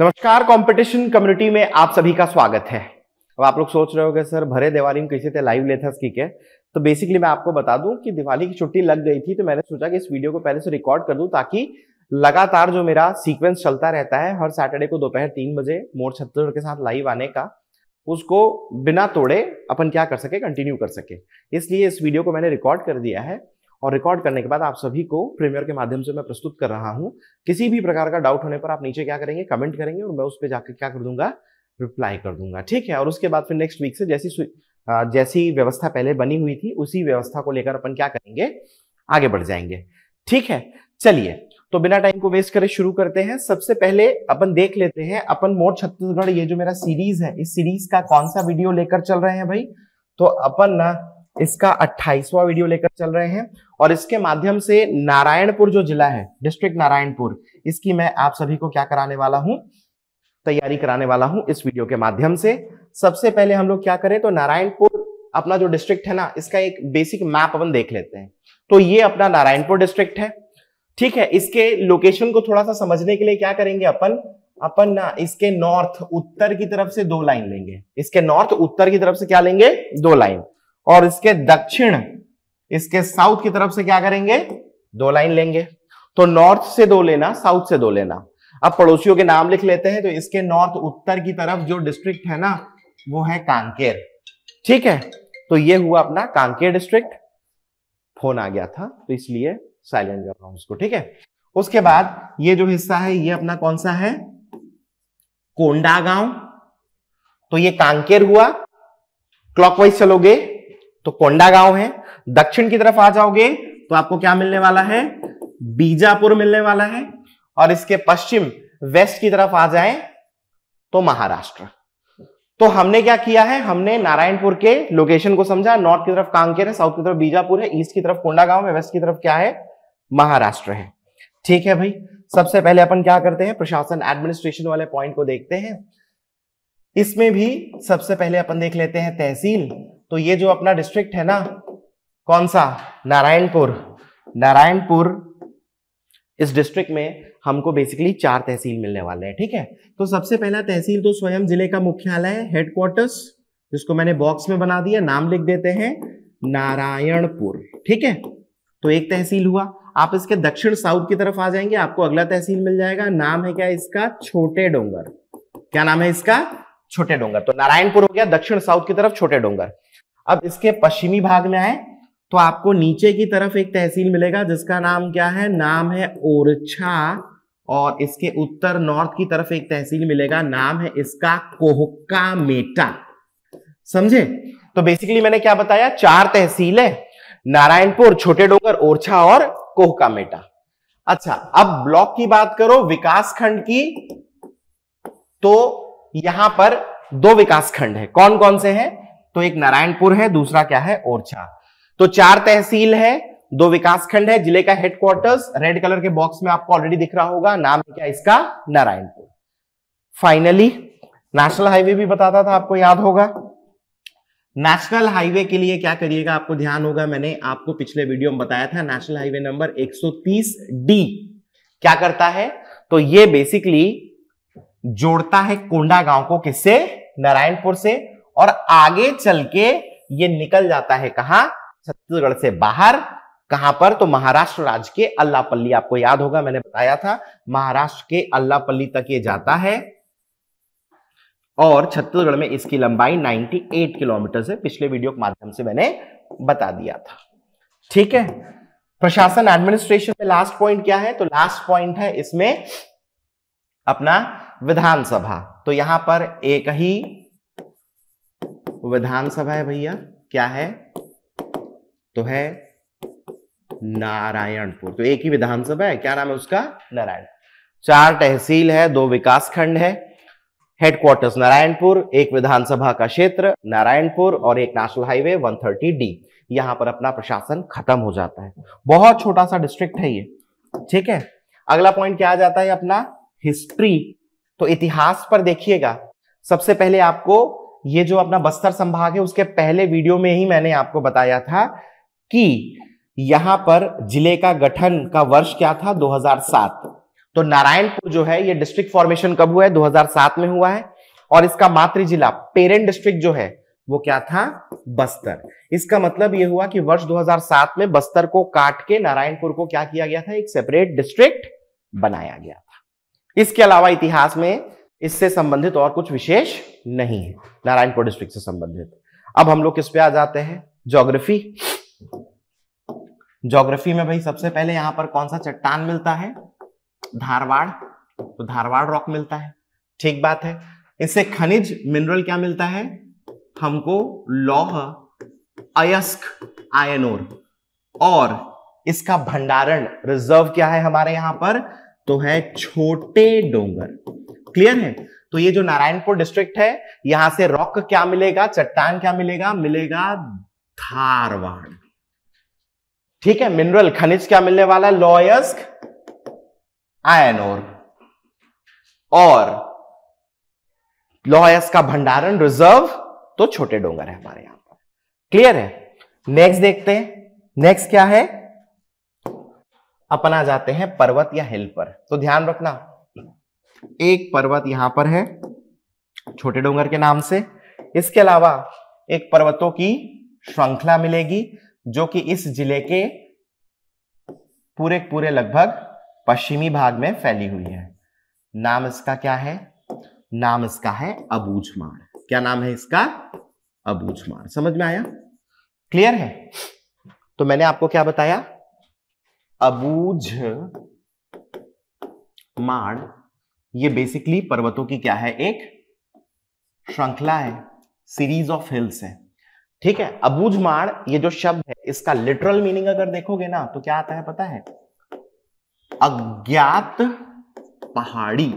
नमस्कार competition community में आप सभी का स्वागत है अब आप लोग सोच रहे हो सर भरे दिवाली में कैसे थे लाइव लेथ की के तो बेसिकली मैं आपको बता दूं कि दिवाली की छुट्टी लग गई थी तो मैंने सोचा कि इस वीडियो को पहले से रिकॉर्ड कर दूं ताकि लगातार जो मेरा सीक्वेंस चलता रहता है हर सैटरडे को दोपहर तीन बजे मोर छत्तीसगढ़ के साथ लाइव आने का उसको बिना तोड़े अपन क्या कर सके कंटिन्यू कर सके इसलिए इस वीडियो को मैंने रिकॉर्ड कर दिया है और रिकॉर्ड करने के बाद आप सभी को प्रीमियर के माध्यम से मैं प्रस्तुत कर रहा हूँ किसी भी प्रकार का डाउट होने पर आप नीचे क्या करेंगे कमेंट करेंगे और मैं उस पर जाकर क्या कर दूंगा रिप्लाई कर दूंगा ठीक है और उसके बाद फिर नेक्स्ट वीक से जैसी जैसी व्यवस्था पहले बनी हुई थी उसी व्यवस्था को लेकर अपन क्या करेंगे आगे बढ़ जाएंगे ठीक है चलिए तो बिना टाइम को वेस्ट करे शुरू करते हैं सबसे पहले अपन देख लेते हैं अपन मोर छत्तीसगढ़ ये जो मेरा सीरीज है इस सीरीज का कौन सा वीडियो लेकर चल रहे हैं भाई तो अपन ना इसका अट्ठाईसवा वीडियो लेकर चल रहे हैं और इसके माध्यम से नारायणपुर जो जिला है डिस्ट्रिक्ट नारायणपुर इसकी मैं आप सभी को क्या कराने वाला हूं तैयारी कराने वाला हूं इस वीडियो के माध्यम से सबसे पहले हम लोग क्या करें तो नारायणपुर अपना जो डिस्ट्रिक्ट है ना इसका एक बेसिक मैप अपन देख लेते हैं तो ये अपना नारायणपुर डिस्ट्रिक्ट है ठीक है इसके लोकेशन को थोड़ा सा समझने के लिए क्या करेंगे अपन अपन ना इसके नॉर्थ उत्तर की तरफ से दो लाइन लेंगे इसके नॉर्थ उत्तर की तरफ से क्या लेंगे दो लाइन और इसके दक्षिण इसके साउथ की तरफ से क्या करेंगे दो लाइन लेंगे तो नॉर्थ से दो लेना साउथ से दो लेना अब पड़ोसियों के नाम लिख लेते हैं तो इसके नॉर्थ उत्तर की तरफ जो डिस्ट्रिक्ट है ना वो है कांकेर ठीक है तो ये हुआ अपना कांकेर डिस्ट्रिक्ट फोन आ गया था तो इसलिए साइलेंट कर रहा हूं उसको ठीक है उसके बाद ये जो हिस्सा है ये अपना कौन सा है कोंडा गांव तो ये कांकेर हुआ क्लॉकवाइज चलोगे तो कोंडा गांव है दक्षिण की तरफ आ जाओगे तो आपको क्या मिलने वाला है बीजापुर मिलने वाला है और इसके पश्चिम वेस्ट की तरफ आ जाए तो महाराष्ट्र तो हमने क्या किया है हमने नारायणपुर के लोकेशन को समझा नॉर्थ की तरफ कांकेर है साउथ की तरफ बीजापुर है ईस्ट की तरफ कोंडा गांव है वेस्ट की तरफ क्या है महाराष्ट्र है ठीक है भाई सबसे पहले अपन क्या करते हैं प्रशासन एडमिनिस्ट्रेशन वाले पॉइंट को देखते हैं इसमें भी सबसे पहले अपन देख लेते हैं तहसील तो ये जो अपना डिस्ट्रिक्ट है ना कौन सा नारायणपुर नारायणपुर इस डिस्ट्रिक्ट में हमको बेसिकली चार तहसील मिलने वाले हैं ठीक है तो सबसे पहला तहसील तो स्वयं जिले का मुख्यालय हेडक्वार्टर्स जिसको मैंने बॉक्स में बना दिया नाम लिख देते हैं नारायणपुर ठीक है तो एक तहसील हुआ आप इसके दक्षिण साउथ की तरफ आ जाएंगे आपको अगला तहसील मिल जाएगा नाम है क्या इसका छोटे डोंगर क्या नाम है इसका छोटे डोंगर तो नारायणपुर हो गया दक्षिण साउथ की तरफ छोटे डोंगर अब इसके पश्चिमी भाग में आए तो आपको नीचे की तरफ एक तहसील मिलेगा जिसका नाम क्या है नाम है ओरछा और इसके उत्तर नॉर्थ की तरफ एक तहसील मिलेगा नाम है इसका कोहका मेटा समझे तो बेसिकली मैंने क्या बताया चार तहसील है नारायणपुर छोटे डोंगर ओरछा और कोहका मेटा अच्छा अब ब्लॉक की बात करो विकास खंड की तो यहां पर दो विकास खंड है कौन कौन से हैं तो एक नारायणपुर है दूसरा क्या है ओरछा तो चार तहसील है दो विकासखंड है जिले का हेडक्वार्टर्स रेड कलर के बॉक्स में आपको ऑलरेडी दिख रहा होगा नाम है क्या इसका नारायणपुर फाइनली नेशनल हाईवे भी बताता था आपको याद होगा नेशनल हाईवे के लिए क्या करिएगा आपको ध्यान होगा मैंने आपको पिछले वीडियो में बताया था नेशनल हाईवे नंबर 130 डी क्या करता है तो ये बेसिकली जोड़ता है कोंडा गांव को किससे नारायणपुर से और आगे चल के ये निकल जाता है कहा छत्तीसगढ़ से बाहर कहां पर तो महाराष्ट्र राज्य के अल्लापल्ली आपको याद होगा मैंने बताया था महाराष्ट्र के अल्लापल्ली तक ये जाता है और छत्तीसगढ़ में इसकी लंबाई 98 किलोमीटर से पिछले वीडियो के माध्यम से मैंने बता दिया था ठीक है प्रशासन एडमिनिस्ट्रेशन में लास्ट पॉइंट क्या है तो लास्ट पॉइंट है इसमें अपना विधानसभा तो यहां पर एक ही विधानसभा है भैया क्या है तो है नारायणपुर तो एक ही विधानसभा है क्या नाम है उसका नारायण चार तहसील है दो विकास खंड है हेडक्वार्टर्स नारायणपुर एक विधानसभा का क्षेत्र नारायणपुर और एक नेशनल हाईवे 130 डी यहां पर अपना प्रशासन खत्म हो जाता है बहुत छोटा सा डिस्ट्रिक्ट है ये ठीक है अगला पॉइंट क्या आ जाता है अपना हिस्ट्री तो इतिहास पर देखिएगा सबसे पहले आपको ये जो अपना बस्तर संभाग है उसके पहले वीडियो में ही मैंने आपको बताया था कि यहां पर जिले का गठन का वर्ष क्या था 2007 तो नारायणपुर जो है ये डिस्ट्रिक्ट फॉर्मेशन कब हुआ है 2007 में हुआ है और इसका मातृ जिला पेरेंट डिस्ट्रिक्ट जो है वो क्या था बस्तर इसका मतलब ये हुआ कि वर्ष 2007 में बस्तर को काट के नारायणपुर को क्या किया गया था एक सेपरेट डिस्ट्रिक्ट बनाया गया था इसके अलावा इतिहास में इससे संबंधित और कुछ विशेष नहीं है नारायणपुर डिस्ट्रिक्ट से संबंधित अब हम लोग किस पे आ जाते हैं ज्योग्राफी ज्योग्राफी में भाई सबसे पहले यहां पर कौन सा चट्टान मिलता है धारवाड़ तो धारवाड़ रॉक मिलता है ठीक बात है इससे खनिज मिनरल क्या मिलता है हमको लौह अयस्क आयनोर और इसका भंडारण रिजर्व क्या है हमारे यहां पर तो है छोटे डोंगर क्लियर है तो ये जो नारायणपुर डिस्ट्रिक्ट है यहां से रॉक क्या मिलेगा चट्टान क्या मिलेगा मिलेगा धारवाड़ ठीक है मिनरल खनिज क्या मिलने वाला है लॉयस्क आयन और, और लॉयस का भंडारण रिजर्व तो छोटे डोंगर है हमारे यहां पर क्लियर है नेक्स्ट देखते हैं नेक्स्ट क्या है अपना जाते हैं पर्वत या हिल पर तो ध्यान रखना एक पर्वत यहां पर है छोटे डोंगर के नाम से इसके अलावा एक पर्वतों की श्रृंखला मिलेगी जो कि इस जिले के पूरे पूरे लगभग पश्चिमी भाग में फैली हुई है नाम इसका क्या है नाम इसका है अबूझमाड़ क्या नाम है इसका अबूझमार समझ में आया क्लियर है तो मैंने आपको क्या बताया अबूझ माड़ ये बेसिकली पर्वतों की क्या है एक श्रृंखला है सीरीज ऑफ हिल्स है ठीक है अबूझमाड़ ये जो शब्द है इसका लिटरल मीनिंग अगर देखोगे ना तो क्या आता है पता है अज्ञात पहाड़ी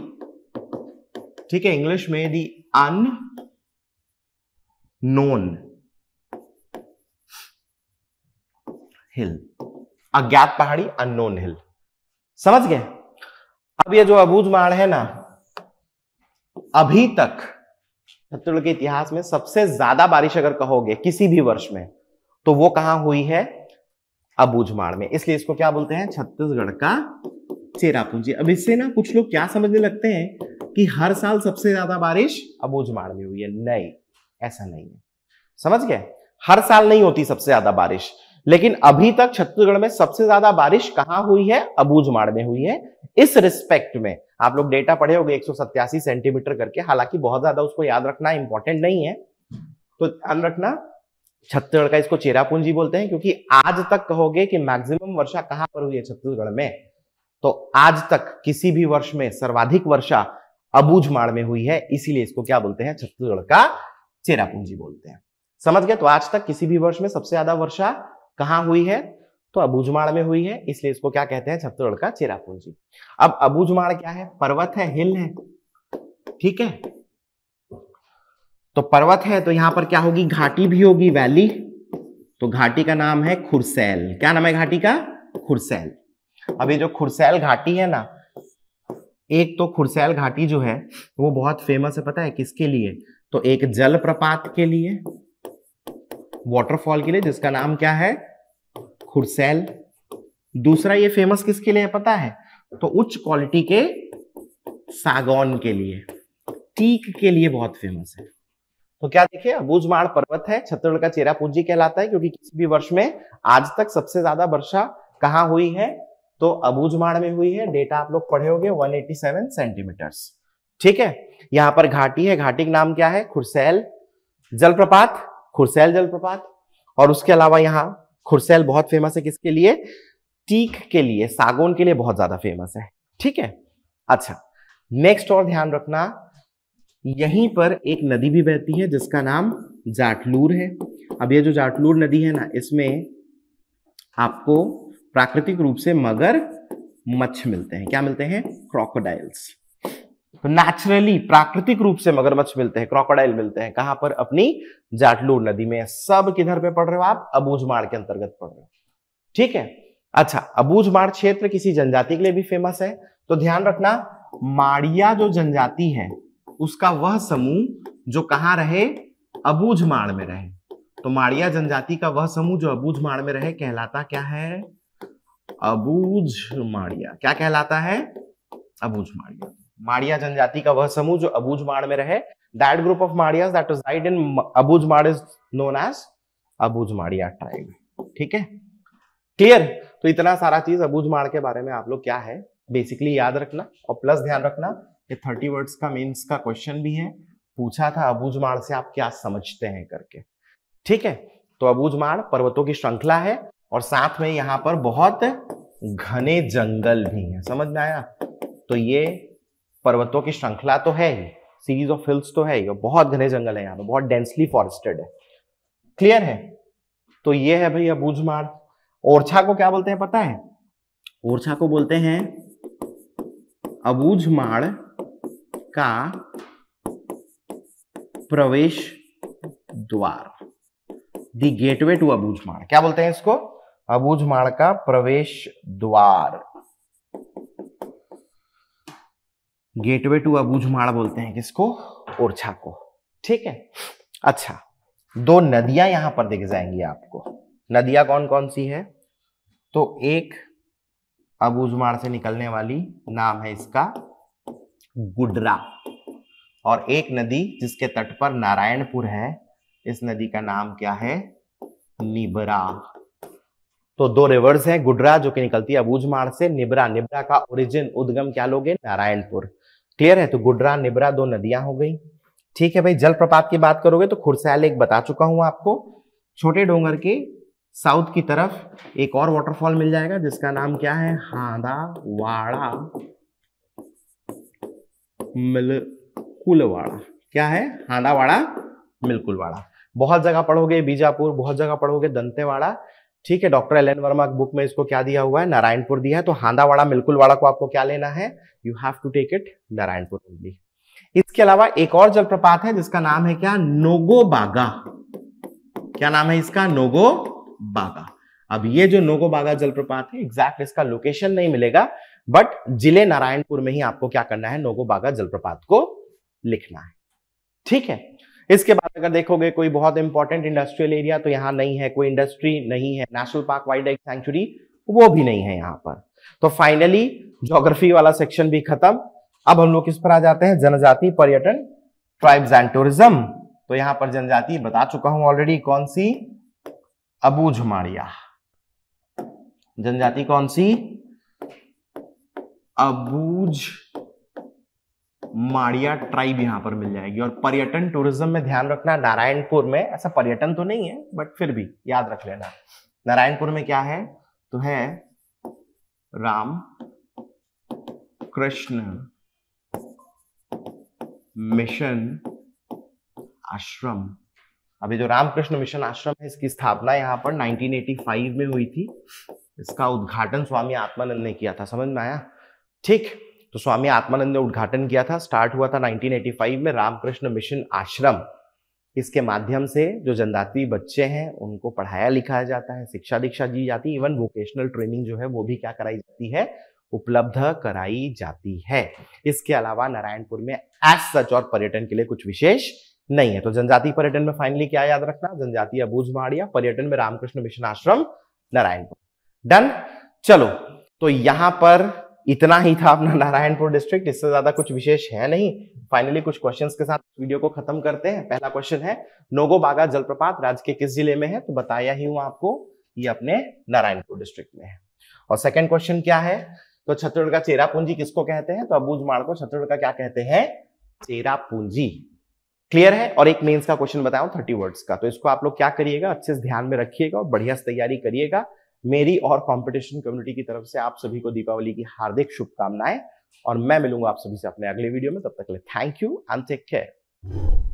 ठीक है इंग्लिश में दी अन नोन हिल अज्ञात पहाड़ी अननोन हिल समझ गए अब ये जो अबूज मार है ना अभी तक छत्तीसगढ़ के इतिहास में सबसे ज्यादा बारिश अगर कहोगे किसी भी वर्ष में तो वो कहां हुई है अबूझमाड़ में इसलिए इसको क्या बोलते हैं छत्तीसगढ़ का चेरापूंजी अब इससे ना कुछ लोग क्या समझने लगते हैं कि हर साल सबसे ज्यादा बारिश अबूझमाड़ में हुई है नहीं ऐसा नहीं है समझ गए हर साल नहीं होती सबसे ज्यादा बारिश लेकिन अभी तक छत्तीसगढ़ में सबसे ज्यादा बारिश कहां हुई है अबूझमाड़ में हुई है इस रिस्पेक्ट में आप लोग डेटा पढ़े होंगे एक सेंटीमीटर करके हालांकि बहुत ज्यादा उसको याद रखना इंपॉर्टेंट नहीं है तो ध्यान रखना छत्तीसगढ़ का इसको चेरापूंजी बोलते हैं क्योंकि आज तक कहोगे कि मैक्सिमम वर्षा कहां पर हुई है छत्तीसगढ़ में तो आज तक किसी भी वर्ष में सर्वाधिक वर्षा अबूझमाड़ में हुई है इसीलिए इसको क्या बोलते हैं छत्तीसगढ़ का चेरापूंजी बोलते हैं समझ गए तो आज तक किसी भी वर्ष में सबसे ज्यादा वर्षा कहाँ हुई है तो अबूझमाड़ में हुई है इसलिए इसको क्या कहते हैं छत्तीसगढ़ का चेरापूंजी अब अबूझमाड़ क्या है पर्वत है हिल है ठीक है तो पर्वत है तो यहां पर क्या होगी घाटी भी होगी वैली तो घाटी का नाम है खुरसैल क्या नाम है घाटी का खुरसैल अभी जो खुरसैल घाटी है ना एक तो खुरसैल घाटी जो है वो बहुत फेमस है पता है किसके लिए तो एक जलप्रपात के लिए वॉटरफॉल के लिए जिसका नाम क्या है खुरसैल दूसरा ये फेमस किसके लिए पता है तो उच्च क्वालिटी के सागौन के लिए टीक के लिए बहुत फेमस है तो क्या देखिए अबूजमाड़ पर्वत है छत्तीसगढ़ का चेरा पूंजी कहलाता है क्योंकि किसी भी वर्ष में आज तक सबसे ज्यादा वर्षा कहा हुई है तो अबूजमाड़ में हुई है डेटा आप लोग पढ़े होंगे 187 सेंटीमीटर्स ठीक है यहां पर घाटी है घाटी का नाम क्या है खुरसैल जलप्रपात खुरसैल जलप्रपात और उसके अलावा यहाँ खुरसैल बहुत फेमस है किसके लिए टीक के लिए सागौन के लिए बहुत ज़्यादा फेमस है ठीक है अच्छा नेक्स्ट और ध्यान रखना यहीं पर एक नदी भी बहती है जिसका नाम जाटलूर है अब ये जो जाटलूर नदी है ना इसमें आपको प्राकृतिक रूप से मगर मच्छ मिलते हैं क्या मिलते हैं क्रोकोडाइल्स तो नेचुरली प्राकृतिक रूप से मगरमच्छ मिलते हैं क्रोकोडाइल मिलते हैं कहां पर अपनी जाटलूर नदी में सब किधर पे पढ़ रहे हो आप अबूझमाड़ के अंतर्गत पढ़ रहे हो ठीक है अच्छा अबूझमाड़ क्षेत्र किसी जनजाति के लिए भी फेमस है तो ध्यान रखना माड़िया जो जनजाति है उसका वह समूह जो कहा रहे अबूझमाड़ में रहे तो माड़िया जनजाति का वह समूह जो अबूझमाड़ में रहे कहलाता क्या है अबूझ माड़िया क्या कहलाता है अबूझ माड़िया माड़िया जनजाति का वह समूह जो अबूज माड़ में रहे that group of Madia that is ride in Abujh Marh is known as Abujh Madia tribe ठीक है क्लियर तो इतना सारा चीज अबूज माड़ के बारे में आप लोग क्या है बेसिकली याद रखना और प्लस ध्यान रखना कि थर्टी वर्ड्स का मीन्स का क्वेश्चन भी है पूछा था अबूज माड़ से आप क्या समझते हैं करके ठीक है तो अबूज माड़ पर्वतों की श्रृंखला है और साथ में यहां पर बहुत घने जंगल भी हैं समझ में आया तो ये पर्वतों की श्रृंखला तो है ही सीरीज ऑफ हिल्स तो है ही और बहुत घने जंगल है यहाँ पे बहुत डेंसली फॉरेस्टेड है क्लियर है तो ये है भैया बूझमार ओरछा को क्या बोलते हैं पता है ओरछा को बोलते हैं अबूझ माड़ का प्रवेश द्वार द गेटवे टू अबूझमाड़ क्या बोलते हैं इसको अबूझमाड़ का प्रवेश द्वार गेटवे टू अबूझमाड़ बोलते हैं किसको ओरछा को ठीक है अच्छा दो नदियां यहां पर दिख जाएंगी आपको नदियां कौन कौन सी है तो एक अबूझमाड़ से निकलने वाली नाम है इसका गुडरा और एक नदी जिसके तट पर नारायणपुर है इस नदी का नाम क्या है निबरा तो दो रिवर्स हैं गुडरा जो कि निकलती है अबूझमाड़ से निबरा निबरा का ओरिजिन उद्गम क्या लोगे नारायणपुर क्लियर है तो गुडरा निबरा दो नदियां हो गई ठीक है भाई जलप्रपात की बात करोगे तो खुरसैल एक बता चुका हूं आपको छोटे डोंगर के साउथ की तरफ एक और वाटरफॉल मिल जाएगा जिसका नाम क्या है हादावाड़ा मिलकुलवाड़ा क्या है हादावाड़ा मिलकुलवाड़ा बहुत जगह पढ़ोगे बीजापुर बहुत जगह पढ़ोगे दंतेवाड़ा ठीक है doctor L N Verma book में इसको क्या दिया हुआ है नारायणपुर दिया है तो हांदावाड़ा मिलकुलवाड़ा को आपको क्या लेना है you have to take it Narayanpur only इसके अलावा एक और जलप्रपात है जिसका नाम है क्या नोगो बागा क्या नाम है इसका नोगो बागा अब ये जो नोगो बागा जलप्रपात है एग्जैक्ट इसका लोकेशन नहीं मिलेगा बट जिले नारायणपुर में ही आपको क्या करना है नोगो बागा जलप्रपात को लिखना है ठीक है इसके बाद अगर देखोगे कोई बहुत इंपॉर्टेंट इंडस्ट्रियल एरिया तो यहाँ नहीं है कोई इंडस्ट्री नहीं है national park wild life sanctuary वो भी नहीं है यहाँ पर तो फाइनली जोग्राफी वाला सेक्शन भी खत्म अब हम लोग किस पर आ जाते हैं जनजाति पर्यटन ट्राइब्स एंड टूरिज्म तो यहां पर जनजाति बता चुका हूं ऑलरेडी कौन सी अबू झुमाड़िया जनजाति कौन सी अबूझ माड़िया ट्राइब यहाँ पर मिल जाएगी और पर्यटन टूरिज्म में ध्यान रखना नारायणपुर में ऐसा पर्यटन तो नहीं है बट फिर भी याद रख लेना नारायणपुर में क्या है तो है राम कृष्ण मिशन आश्रम अभी जो रामकृष्ण मिशन आश्रम है इसकी स्थापना यहाँ पर 1985 में हुई थी इसका उद्घाटन स्वामी आत्मानंद ने किया था समझ में आया ठीक तो स्वामी आत्मानंद ने उद्घाटन किया था स्टार्ट हुआ था 1985 में रामकृष्ण मिशन आश्रम इसके माध्यम से जो जनजाति बच्चे हैं उनको पढ़ाया लिखाया जाता है शिक्षा दीक्षा दी जाती है इवन वोकेशनल ट्रेनिंग जो है वो भी क्या कराई जाती है उपलब्ध कराई जाती है इसके अलावा नारायणपुर में एज सच और पर्यटन के लिए कुछ विशेष नहीं है तो जनजातीय पर्यटन में फाइनली क्या याद रखना जनजातीय अबूज महाड़िया पर्यटन में रामकृष्ण मिशन आश्रम नारायणपुर डन चलो तो यहां पर इतना ही था अपना नारायणपुर डिस्ट्रिक्ट इससे ज्यादा कुछ विशेष है नहीं फाइनली कुछ क्वेश्चंस के साथ वीडियो को खत्म करते हैं पहला क्वेश्चन है नोगोबागा जलप्रपात राज्य के किस जिले में है तो बताया ही हूं आपको ये अपने नारायणपुर डिस्ट्रिक्ट में है और सेकंड क्वेश्चन क्या है तो छत्तीसगढ़ का चेरापूंजी किसको कहते हैं तो अबूज माड़ को छत्तीसगढ़ का क्या कहते हैं चेरापूंजी क्लियर है और एक मेंस का क्वेश्चन बताया थर्टी वर्ड्स का तो इसको आप लोग क्या करिएगा अच्छे से ध्यान में रखिएगा और बढ़िया से तैयारी करिएगा मेरी और कंपटीशन कम्युनिटी की तरफ से आप सभी को दीपावली की हार्दिक शुभकामनाएं और मैं मिलूंगा आप सभी से अपने अगले वीडियो में तब तक के लिए thank you and take care